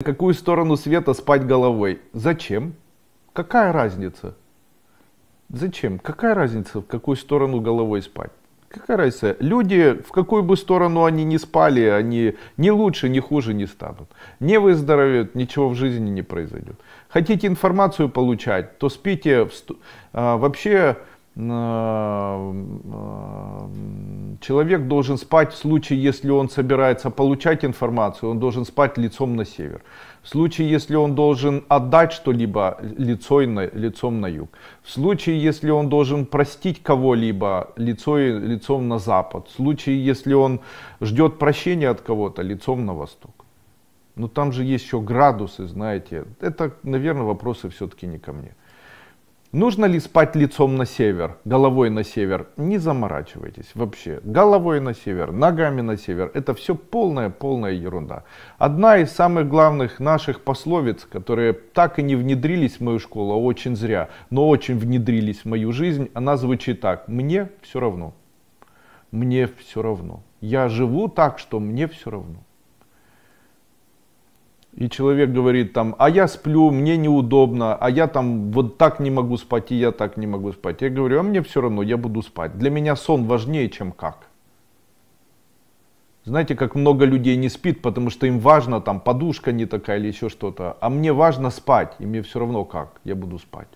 На какую сторону света спать головой? Зачем? Какая разница? Зачем? Какая разница, в какую сторону головой спать? Какая разница? Люди, в какую бы сторону они ни спали, они ни лучше, ни хуже не станут. Не выздоровеют, ничего в жизни не произойдет. Хотите информацию получать, то спите. В... А, вообще, а, а, Человек должен спать в случае, если он собирается получать информацию, он должен спать лицом на север. В случае, если он должен отдать что-либо лицо на, лицом на юг. В случае, если он должен простить кого-либо лицо лицом на запад. В случае, если он ждет прощения от кого-то лицом на восток. Но там же есть еще градусы, знаете. Это, наверное, вопросы все-таки не ко мне. Нужно ли спать лицом на север, головой на север? Не заморачивайтесь вообще. Головой на север, ногами на север. Это все полная-полная ерунда. Одна из самых главных наших пословиц, которые так и не внедрились в мою школу, а очень зря, но очень внедрились в мою жизнь, она звучит так. Мне все равно. Мне все равно. Я живу так, что мне все равно и человек говорит там, а я сплю, мне неудобно, а я там вот так не могу спать, и я так не могу спать. Я говорю, а мне все равно, я буду спать. Для меня сон важнее, чем как. Знаете, как много людей не спит, потому что им важно, там подушка не такая или еще что-то. А мне важно спать, и мне все равно как, я буду спать.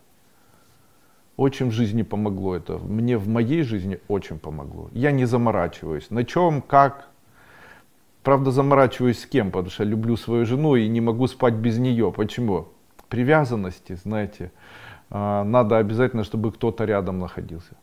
Очень в жизни помогло это. Мне в моей жизни очень помогло. Я не заморачиваюсь. На чем, как, Правда, заморачиваюсь с кем, потому что люблю свою жену и не могу спать без нее. Почему? Привязанности, знаете, а, надо обязательно, чтобы кто-то рядом находился.